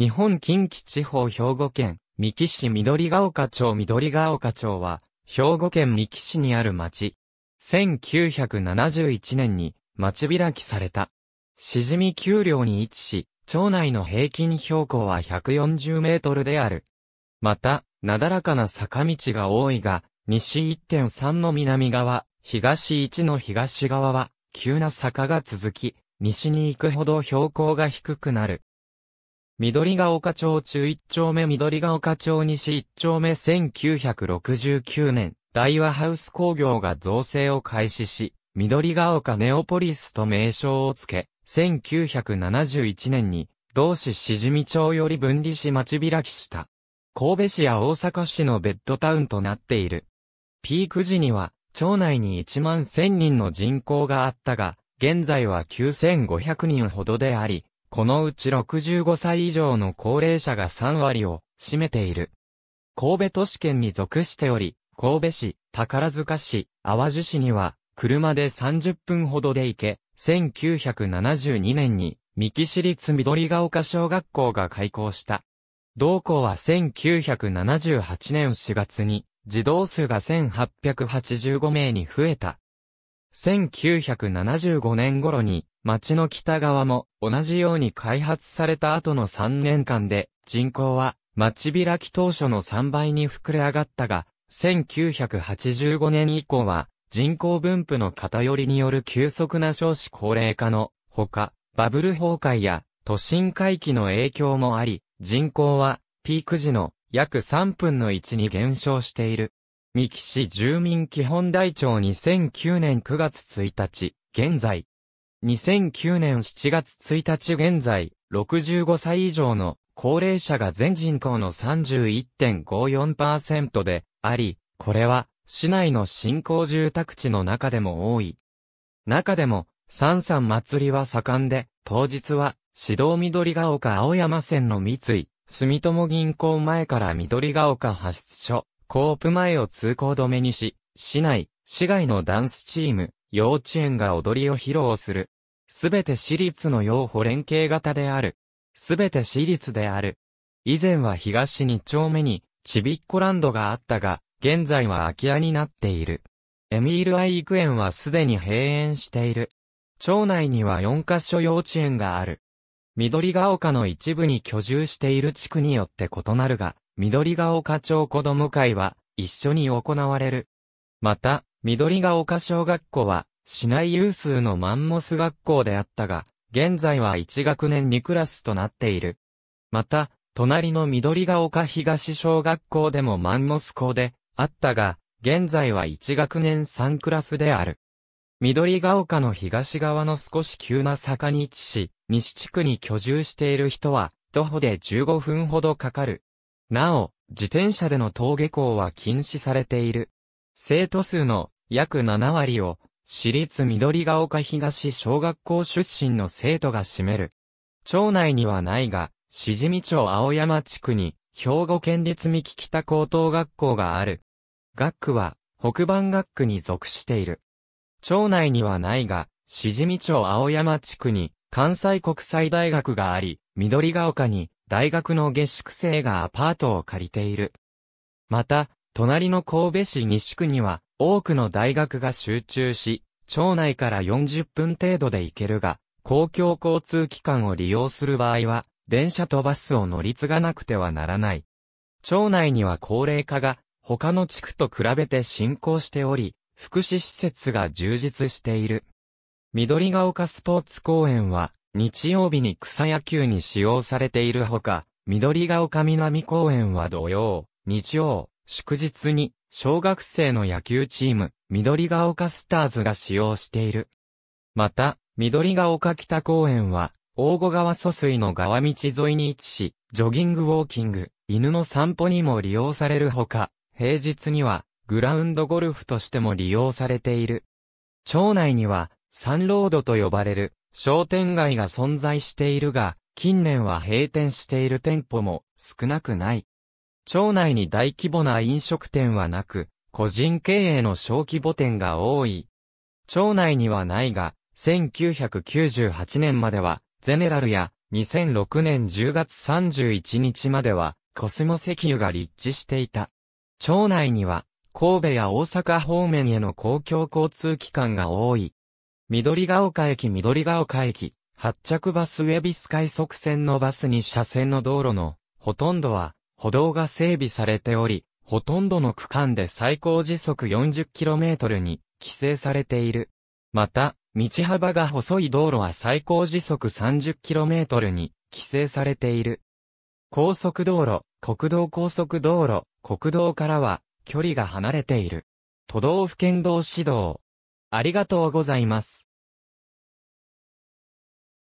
日本近畿地方兵庫県、三木市緑ヶ丘町緑ヶ丘町は、兵庫県三木市にある町。1971年に町開きされた。しじみ丘陵に位置し、町内の平均標高は140メートルである。また、なだらかな坂道が多いが、西1.3の南側、東1の東側は、急な坂が続き、西に行くほど標高が低くなる。緑ヶ丘町中一丁目緑ヶ丘町西一丁目1969年、大和ハウス工業が造成を開始し、緑が丘ネオポリスと名称をつけ、1971年に、同市しじみ町より分離し町開きした。神戸市や大阪市のベッドタウンとなっている。ピーク時には、町内に1万1000人の人口があったが、現在は9500人ほどであり、このうち65歳以上の高齢者が3割を占めている。神戸都市圏に属しており、神戸市、宝塚市、淡路市には、車で30分ほどで行け、1972年に、三木市立緑ヶ丘小学校が開校した。同校は1978年4月に、児童数が1885名に増えた。1975年頃に、町の北側も同じように開発された後の3年間で、人口は、町開き当初の3倍に膨れ上がったが、1985年以降は、人口分布の偏りによる急速な少子高齢化の、ほか、バブル崩壊や、都心回帰の影響もあり、人口は、ピーク時の約3分の1に減少している。三木市住民基本台帳2009年9月1日、現在、2009年7月1日現在、65歳以上の高齢者が全人口の31.54%であり、これは市内の新興住宅地の中でも多い。中でも、三三祭りは盛んで、当日は、指導緑が丘青山線の三井、住友銀行前から緑が丘発出所、コープ前を通行止めにし、市内、市外のダンスチーム、幼稚園が踊りを披露する。すべて私立の養護連携型である。すべて私立である。以前は東2丁目に、ちびっこランドがあったが、現在は空き家になっている。エミール愛育園はすでに閉園している。町内には4カ所幼稚園がある。緑ヶ丘の一部に居住している地区によって異なるが、緑ヶ丘町子ども会は一緒に行われる。また、緑が丘小学校は、市内有数のマンモス学校であったが、現在は1学年2クラスとなっている。また、隣の緑が丘東小学校でもマンモス校で、あったが、現在は1学年3クラスである。緑が丘の東側の少し急な坂に位置し、西地区に居住している人は、徒歩で15分ほどかかる。なお、自転車での登下校は禁止されている。生徒数の約7割を、私立緑ヶ丘東小学校出身の生徒が占める。町内にはないが、しじみ町青山地区に、兵庫県立三木北高等学校がある。学区は、北番学区に属している。町内にはないが、しじみ町青山地区に、関西国際大学があり、緑ヶ丘に、大学の下宿生がアパートを借りている。また、隣の神戸市西区には多くの大学が集中し、町内から40分程度で行けるが、公共交通機関を利用する場合は、電車とバスを乗り継がなくてはならない。町内には高齢化が他の地区と比べて進行しており、福祉施設が充実している。緑ヶ丘スポーツ公園は日曜日に草野球に使用されているほか、緑ヶ丘南公園は土曜、日曜、祝日に小学生の野球チーム、緑が丘スターズが使用している。また、緑が丘北公園は、大後川疎水の川道沿いに位置し、ジョギングウォーキング、犬の散歩にも利用されるほか、平日には、グラウンドゴルフとしても利用されている。町内には、サンロードと呼ばれる商店街が存在しているが、近年は閉店している店舗も少なくない。町内に大規模な飲食店はなく、個人経営の小規模店が多い。町内にはないが、1998年までは、ゼネラルや、2006年10月31日までは、コスモ石油が立地していた。町内には、神戸や大阪方面への公共交通機関が多い。緑ヶ丘駅緑ヶ丘駅、発着バスウェビス快速線のバスに車線の道路の、ほとんどは、歩道が整備されており、ほとんどの区間で最高時速 40km に規制されている。また、道幅が細い道路は最高時速 30km に規制されている。高速道路、国道高速道路、国道からは距離が離れている。都道府県道指導。ありがとうございます。